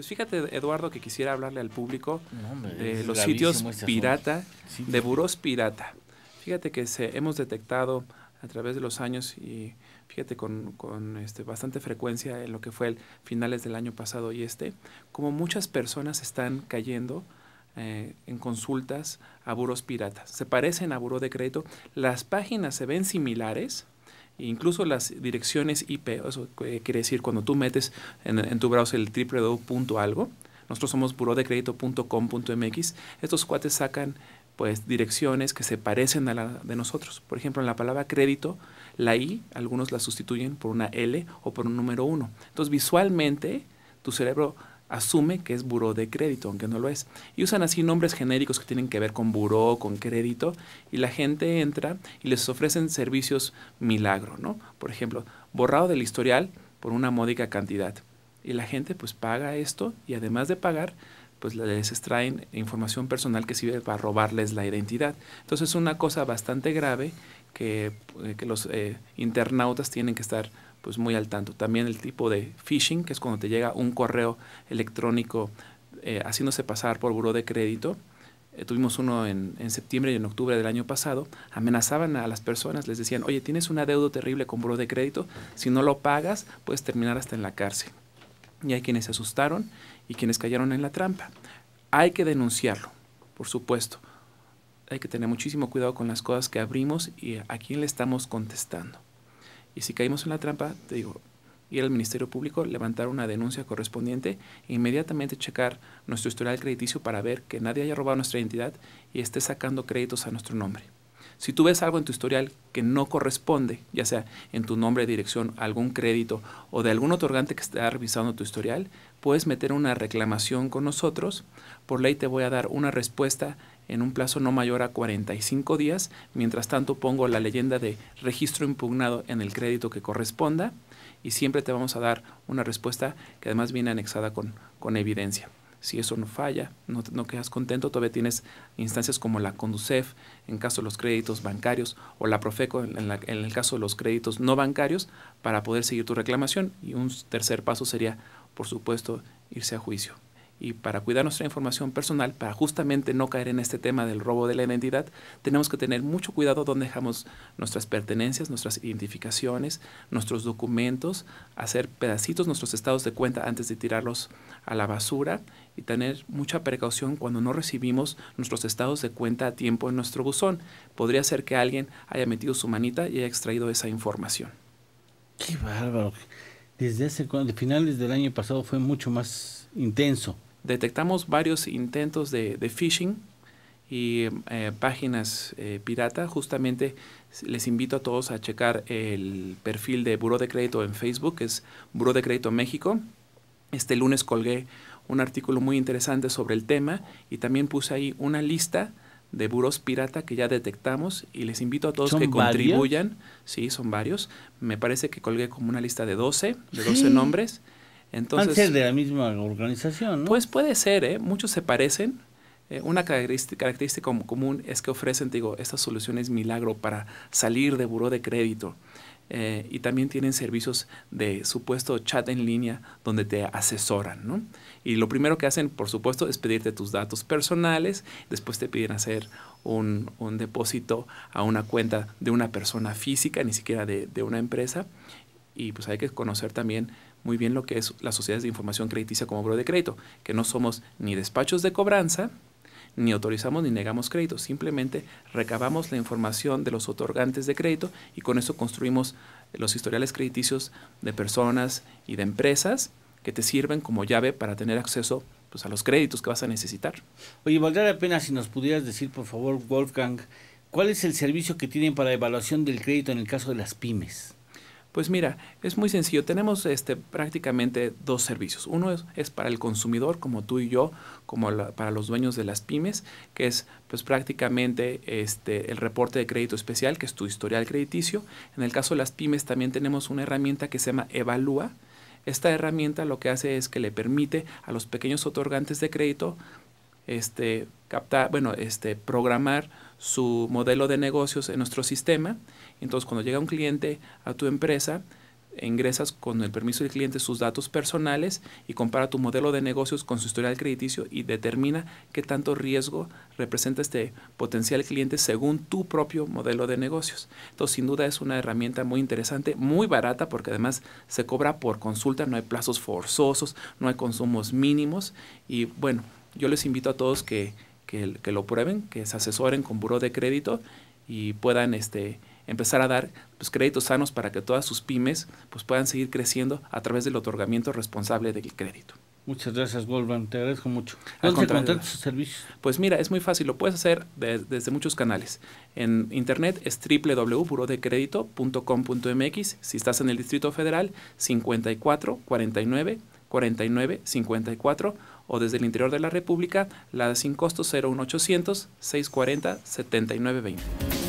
Pues fíjate, Eduardo, que quisiera hablarle al público de los sitios este pirata, de Buros pirata. Fíjate que se, hemos detectado a través de los años y fíjate con, este, bastante frecuencia en lo que fue el finales del año pasado y este, como muchas personas están cayendo eh, en consultas a buros piratas. Se parecen a buró de crédito, las páginas se ven similares, incluso las direcciones IP, eso eh, quiere decir cuando tú metes en, tu browser el www.algo, nosotros somos burodecredito.com.mx, estos cuates sacan pues direcciones que se parecen a la de nosotros. Por ejemplo, en la palabra crédito, la I, algunos la sustituyen por una L o por un número 1. Entonces, visualmente, tu cerebro asume que es buró de crédito, aunque no lo es. Y usan así nombres genéricos que tienen que ver con buró, con crédito, y la gente entra y les ofrecen servicios milagro, ¿no? Por ejemplo, borrado del historial por una módica cantidad. Y la gente pues paga esto y además de pagar, pues les extraen información personal que sirve para robarles la identidad. Entonces es una cosa bastante grave que, eh, que los eh, internautas tienen que estar pues muy al tanto. También el tipo de phishing, que es cuando te llega un correo electrónico eh, haciéndose pasar por buró de crédito. Eh, tuvimos uno en, en, septiembre y en octubre del año pasado. Amenazaban a las personas, les decían, oye, tienes una deuda terrible con buró de crédito, si no lo pagas puedes terminar hasta en la cárcel. Y hay quienes se asustaron y quienes cayeron en la trampa. Hay que denunciarlo, por supuesto. Hay que tener muchísimo cuidado con las cosas que abrimos y a quién le estamos contestando. Y si caímos en la trampa, te digo, ir al Ministerio Público, levantar una denuncia correspondiente e inmediatamente checar nuestro historial crediticio para ver que nadie haya robado nuestra identidad y esté sacando créditos a nuestro nombre. Si tú ves algo en tu historial que no corresponde, ya sea en tu nombre, dirección, algún crédito o de algún otorgante que está revisando tu historial, puedes meter una reclamación con nosotros. Por ley te voy a dar una respuesta en un plazo no mayor a 45 días. Mientras tanto, pongo la leyenda de registro impugnado en el crédito que corresponda y siempre te vamos a dar una respuesta que además viene anexada con, evidencia. Si eso no falla, no, no quedas contento, todavía tienes instancias como la Conducef en caso de los créditos bancarios o la Profeco en el caso de los créditos no bancarios para poder seguir tu reclamación. Y un tercer paso sería, por supuesto, irse a juicio y para cuidar nuestra información personal, para justamente no caer en este tema del robo de la identidad, tenemos que tener mucho cuidado dónde dejamos nuestras pertenencias, nuestras identificaciones, nuestros documentos, hacer pedacitos nuestros estados de cuenta antes de tirarlos a la basura y tener mucha precaución cuando no recibimos nuestros estados de cuenta a tiempo en nuestro buzón. Podría ser que alguien haya metido su manita y haya extraído esa información. Qué bárbaro. Desde hace cuando, finales del año pasado fue mucho más intenso detectamos varios intentos de, phishing y eh, páginas eh, pirata. Justamente les invito a todos a checar el perfil de Buró de Crédito en Facebook, que es Buró de Crédito México. Este lunes colgué un artículo muy interesante sobre el tema y también puse ahí una lista de buros pirata que ya detectamos y les invito a todos que contribuyan. Sí, son varios. Me parece que colgué como una lista de 12, de 12 nombres entonces, ser de la misma organización, ¿no? Pues puede ser, ¿eh? Muchos se parecen. Eh, una característica, común es que ofrecen, digo, estas soluciones milagro para salir de buró de crédito. Eh, y también tienen servicios de supuesto chat en línea donde te asesoran, ¿no? Y lo primero que hacen, por supuesto, es pedirte tus datos personales, después te piden hacer un, un depósito a una cuenta de una persona física, ni siquiera de, de una empresa, y pues hay que conocer también muy bien lo que es las sociedades de información crediticia como bro de crédito, que no somos ni despachos de cobranza, ni autorizamos ni negamos crédito, simplemente recabamos la información de los otorgantes de crédito y con eso construimos los historiales crediticios de personas y de empresas que te sirven como llave para tener acceso pues, a los créditos que vas a necesitar. Oye, valdría la pena si nos pudieras decir, por favor, Wolfgang, ¿cuál es el servicio que tienen para evaluación del crédito en el caso de las pymes? Pues mira, es muy sencillo. Tenemos este, prácticamente dos servicios. Uno es, para el consumidor, como tú y yo, como para los dueños de las pymes, que es pues, prácticamente este, el reporte de crédito especial, que es tu historial crediticio. En el caso de las pymes también tenemos una herramienta que se llama Evalúa. Esta herramienta lo que hace es que le permite a los pequeños otorgantes de crédito este, captar, bueno, este, programar su modelo de negocios en nuestro sistema. Entonces, cuando llega un cliente a tu empresa, ingresas con el permiso del cliente sus datos personales y compara tu modelo de negocios con su historial crediticio y determina qué tanto riesgo representa este potencial cliente según tu propio modelo de negocios. Entonces, sin duda es una herramienta muy interesante, muy barata porque además se cobra por consulta, no hay plazos forzosos, no hay consumos mínimos y bueno, yo les invito a todos que que, lo prueben, que se asesoren con buró de crédito y puedan este, empezar a dar pues, créditos sanos para que todas sus pymes pues, puedan seguir creciendo a través del otorgamiento responsable del crédito. Muchas gracias, Goldman. Te agradezco mucho. ¿Dónde sus servicios? Pues mira, es muy fácil. Lo puedes hacer desde muchos canales. En internet es www.burodecredito.com.mx. Si estás en el Distrito Federal, 54 49 49 54 o desde el interior de la República, la sin costo 01800 640 7920.